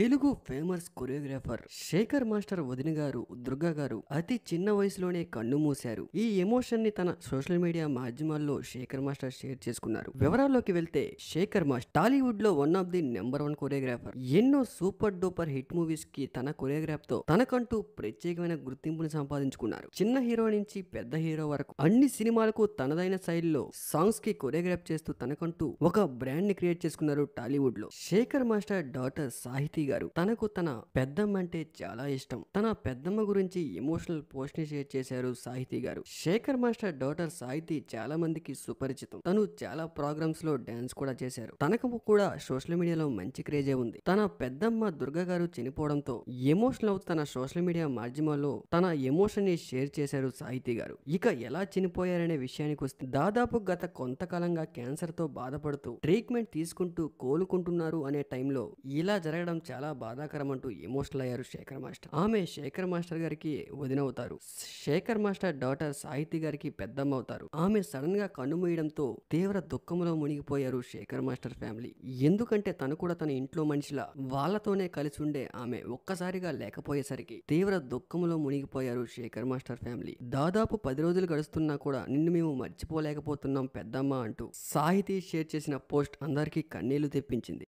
Telugu famous choreographer Shekhar master వదిన గారు దుర్గా గారు అతి చిన్న వయసులోనే కన్ను మూశారు ఈ ఎమోషన్ ని తన సోషల్ మీడియా మాధ్యమాల్లో శేఖర్ మాస్టర్ షేర్ చేసుకున్నారు వివరాల్లోకి వెళ్తే శేఖర్ మాస్టర్ టాలీవుడ్ లో one of the number one choreographer ఎన్నో సూపర్ డూపర్ హిట్ మూవీస్ కి తన కొరియోగ్రాఫ్ తో తనకంటూ ప్రత్యేకమైన గుర్తింపును సంపాదించుకున్నారు చిన్న హీరో నుంచి పెద్ద హీరో వరకు అన్ని సినిమాలకు తనదైన శైలిలో సాంగ్స్ కి కొరియోగ్రాఫ్ చేస్తూ తనకంటూ ఒక బ్రాండ్ ని క్రియేట్ చేసుకున్నారు టాలీవుడ్ లో శేఖర్ మాస్టర్ డాటర్ సాహితీ శ్రీమతి గారు తనకు తన పెద్దమ్మ అంటే చాలా ఇష్టం తన పెద్దమ్మ గురించి ఎమోషనల్ పోస్ట్ ని షేర్ చేశారు సాహితీ గారు శేఖర్ మాస్టర్ డాటర్ సాహితీ చాలా మందికి సుపరిచితం తను చాలా ప్రోగ్రామ్స్ లో డాన్స్ కూడా చేశారు తనకు కూడా సోషల్ మీడియాలో మంచి క్రేజే ఉంది తన పెద్దమ్మ దుర్గా గారు చనిపోవడంతో ఎమోషనల్ తన సోషల్ మీడియా మాధ్యమాల్లో తన ఎమోషన్ ని షేర్ చేశారు సాహితీ గారు ఇక ఎలా చనిపోయారనే విషయానికి వస్తే దాదాపు గత కొంతకాలంగా క్యాన్సర్ తో బాధపడుతూ ట్రీట్మెంట్ తీసుకుంటూ కోలుకుంటున్నారు అనే టైంలో ఇలా జరగడం చాలా బాధాకరం అంటూ ఎమోషనల్ అయ్యారు శేఖర్ మాస్టర్ ఆమె శేఖర్ మాస్టర్ గారికి వదినవుతారు శేఖర్ మాస్టర్ డాటర్ సాహితి గారికి పెద్దమ్మ అవుతారు ఆమె సడన్ గా కన్నుమూయడంతో తీవ్ర దుఃఖంలో మునిగిపోయారు శేఖర్ మాస్టర్ ఫ్యామిలీ ఎందుకంటే తను కూడా తన ఇంట్లో మనిషిలా వాళ్లతోనే కలిసి ఉండే ఆమె ఒక్కసారిగా లేకపోయేసరికి తీవ్ర దుఃఖంలో మునిగిపోయారు శేఖర్ మాస్టర్ ఫ్యామిలీ దాదాపు పది రోజులు గడుస్తున్నా కూడా నిన్ను మేము మర్చిపోలేకపోతున్నాం పెద్దమ్మ అంటూ సాహితీ షేర్ చేసిన పోస్ట్ అందరికీ కన్నీళ్లు తెప్పించింది